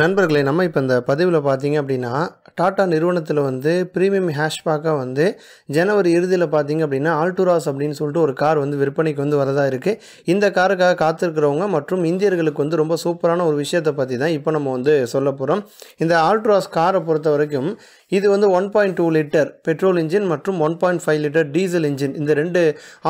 நண்பர்களே நம்ம இப்போ இந்த பதிவில் பார்த்தீங்க அப்படின்னா டாடா நிறுவனத்தில் வந்து ப்ரீமியம் ஹேஷ்பேக்காக வந்து ஜனவரி இறுதியில் பார்த்தீங்க அப்படின்னா ஆல்டுராஸ் அப்படின்னு சொல்லிட்டு ஒரு கார் வந்து விற்பனைக்கு வந்து வரதாக இருக்குது இந்த காருக்காக காத்திருக்கிறவங்க மற்றும் இந்தியர்களுக்கு வந்து ரொம்ப சூப்பரான ஒரு விஷயத்தை பற்றி தான் இப்போ நம்ம வந்து சொல்ல போகிறோம் இந்த ஆல்ட்ராஸ் காரை பொறுத்த வரைக்கும் இது வந்து one point two litre petrol engine மற்றும் one point five litre diesel engine இந்த ரெண்டு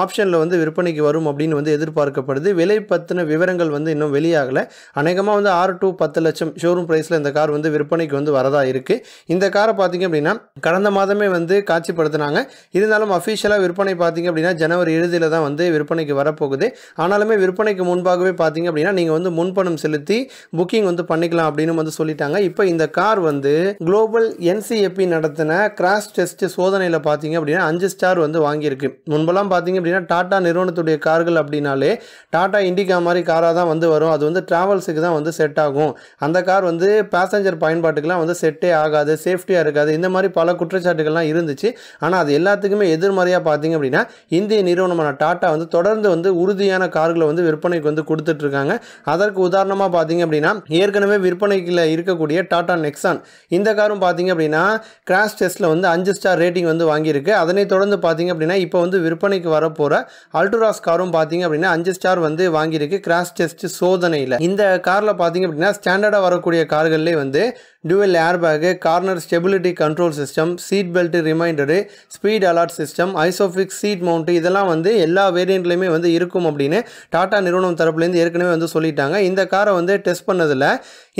ஆப்ஷனில் வந்து விற்பனைக்கு வரும் அப்படின்னு வந்து எதிர்பார்க்கப்படுது விலை பற்றின விவரங்கள் வந்து இன்னும் வெளியாகலை அநேகமாக வந்து ஆறு டு பத்து லட்சம் ஷோரூம் ப்ரைஸில் இந்த கார் வந்து விற்பனைக்கு வந்து வரதா இருக்குது இந்த காரை பார்த்திங்க அப்படின்னா கடந்த மாதமே வந்து காட்சிப்படுத்தினாங்க இருந்தாலும் அஃபிஷியலாக விற்பனை பார்த்திங்க அப்படின்னா ஜனவரி இறுதியில் தான் வந்து விற்பனைக்கு வரப்போகுது ஆனாலுமே விற்பனைக்கு முன்பாகவே பார்த்திங்க அப்படின்னா நீங்கள் வந்து முன்பணம் செலுத்தி புக்கிங் வந்து பண்ணிக்கலாம் அப்படின்னு வந்து சொல்லிட்டாங்க இப்போ இந்த கார் வந்து குளோபல் என்சிஎஃப் ஏபி நடத்தின கிராஸ் டெஸ்ட் சோதனையில் பார்த்தீங்க அப்படின்னா அஞ்சு ஸ்டார் வந்து வாங்கியிருக்கு முன்பெல்லாம் பார்த்தீங்க அப்படின்னா டாடா நிறுவனத்துடைய கார்கள் அப்படின்னாலே டாடா இண்டிகா மாதிரி காராக தான் வந்து வரும் அது வந்து ட்ராவல்ஸுக்கு தான் வந்து செட் ஆகும் அந்த கார் வந்து பேசஞ்சர் பயன்பாட்டுக்கெலாம் வந்து செட்டே ஆகாது சேஃப்டியாக இருக்காது இந்த மாதிரி பல குற்றச்சாட்டுகள்லாம் இருந்துச்சு ஆனால் அது எல்லாத்துக்குமே எதிர்மறையாக பார்த்தீங்க அப்படின்னா இந்திய நிறுவனமான டாடா வந்து தொடர்ந்து வந்து உறுதியான கார்களை வந்து விற்பனைக்கு வந்து கொடுத்துட்ருக்காங்க அதற்கு உதாரணமாக பார்த்தீங்க அப்படின்னா ஏற்கனவே விற்பனைக்கில் இருக்கக்கூடிய டாடா நெக்ஸான் இந்த காரும் பார்த்தீங்க அப்படின்னா கிராஷ் டெஸ்ட்டில் வந்து அஞ்சு ஸ்டார் ரேட்டிங் வந்து வாங்கியிருக்கு அதனை தொடர்ந்து பார்த்திங்க அப்படின்னா இப்போ வந்து விற்பனைக்கு வரப்போகிற அல்ட்ராஸ் காரும் பார்த்திங்க அப்படின்னா அஞ்சு ஸ்டார் வந்து வாங்கியிருக்கு கிராஷ் டெஸ்ட் சோதனையில் இந்த காரில் பார்த்திங்க அப்படின்னா ஸ்டாண்டர்டாக வரக்கூடிய கார்கள்லேயே வந்து dual airbag corner stability control system seat belt reminder speed alert system ISOFIX seat mount இதெல்லாம் வந்து எல்லா வேரியண்ட்லையுமே வந்து இருக்கும் அப்படின்னு டாடா நிறுவனம் தரப்புலேருந்து ஏற்கனவே வந்து சொல்லிட்டாங்க இந்த காரை வந்து டெஸ்ட் பண்ணதில்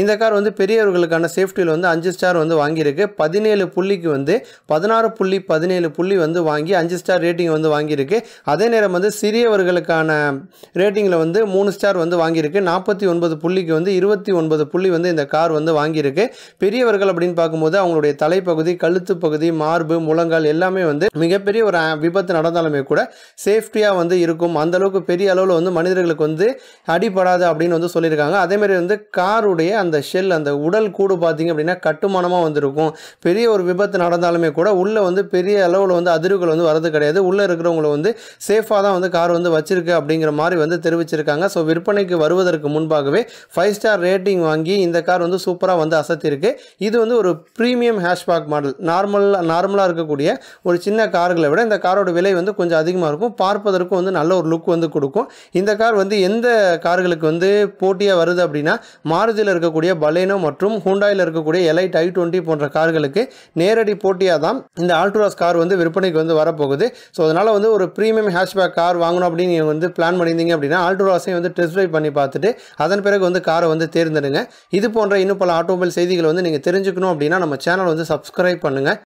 இந்த கார் வந்து பெரியவர்களுக்கான சேஃப்டியில் வந்து அஞ்சு ஸ்டார் வந்து வாங்கியிருக்கு பதினேழு புள்ளிக்கு வந்து பதினாறு புள்ளி பதினேழு புள்ளி வந்து வாங்கி அஞ்சு ஸ்டார் ரேட்டிங் வந்து வாங்கியிருக்கு அதே நேரம் வந்து சிறியவர்களுக்கான ரேட்டிங்கில் வந்து மூணு ஸ்டார் வந்து வாங்கியிருக்கு நாற்பத்தி ஒன்பது புள்ளிக்கு வந்து இருபத்தி ஒன்பது புள்ளி வந்து இந்த கார் வந்து வாங்கியிருக்கு பெரியவர்கள் அப்படின்னு பார்க்கும்போது அவங்களுடைய தலைப்பகுதி கழுத்து பகுதி மார்பு முழங்கால் எல்லாமே வந்து மிகப்பெரிய ஒரு விபத்து நடந்தாலுமே கூட சேஃப்டியாக வந்து இருக்கும் அந்தளவுக்கு பெரிய அளவில் வந்து மனிதர்களுக்கு வந்து அடிபடாது அப்படின்னு வந்து சொல்லியிருக்காங்க அதேமாதிரி வந்து காருடைய அந்த ஷெல் அந்த உடல் கூடு பார்த்திங்க அப்படின்னா கட்டுமானமாக வந்திருக்கும் பெரிய ஒரு விபத்து நடந்தாலுமே கூட உள்ளே வந்து பெரிய அளவில் வந்து அதிர்வுகள் வந்து வரது கிடையாது உள்ளே இருக்கிறவங்கள வந்து சேஃபாக தான் வந்து கார் வந்து வச்சிருக்கு அப்படிங்கிற மாதிரி வந்து தெரிவிச்சிருக்காங்க ஸோ விற்பனைக்கு வருவதற்கு முன்பாகவே ஃபைவ் ஸ்டார் ரேட்டிங் வாங்கி இந்த கார் வந்து சூப்பராக வந்து அசத்திருக்கு இது வந்து ஒரு ப்ரீமியம் ஹேஷ்பேக் மாடல் நார்மல் நார்மலாக இருக்கக்கூடிய ஒரு சின்ன கார்களை விட இந்த காரோட விலை வந்து கொஞ்சம் அதிகமாக இருக்கும் பார்ப்பதற்கும் வந்து நல்ல ஒரு லுக் வந்து கொடுக்கும் இந்த கார் வந்து எந்த கார்களுக்கு வந்து போட்டியாக வருது அப்படின்னா மாறுதியில் இருக்க இருக்கக்கூடிய பலேனோ மற்றும் ஹூண்டாயில் இருக்கக்கூடிய எலைட் ஐ டுவெண்ட்டி போன்ற கார்களுக்கு நேரடி போட்டியாக தான் இந்த ஆல்ட்ராஸ் கார் வந்து விற்பனைக்கு வந்து வரப்போகுது ஸோ அதனால் வந்து ஒரு ப்ரீமியம் ஹேஷ்பேக் கார் வாங்கணும் அப்படின்னு நீங்கள் வந்து பிளான் பண்ணியிருந்தீங்க அப்படின்னா ஆல்ட்ராஸையும் வந்து டெஸ்ட் ட்ரைவ் பண்ணி பார்த்துட்டு அதன் பிறகு வந்து காரை வந்து தேர்ந்தெடுங்க இது போன்ற இன்னும் பல ஆட்டோமொபைல் செய்திகளை வந்து நீங்கள் தெரிஞ்சுக்கணும் அப்படின்னா நம்ம சேனல் வந்து சப்ஸ்கிரைப் பண்ணுங்கள்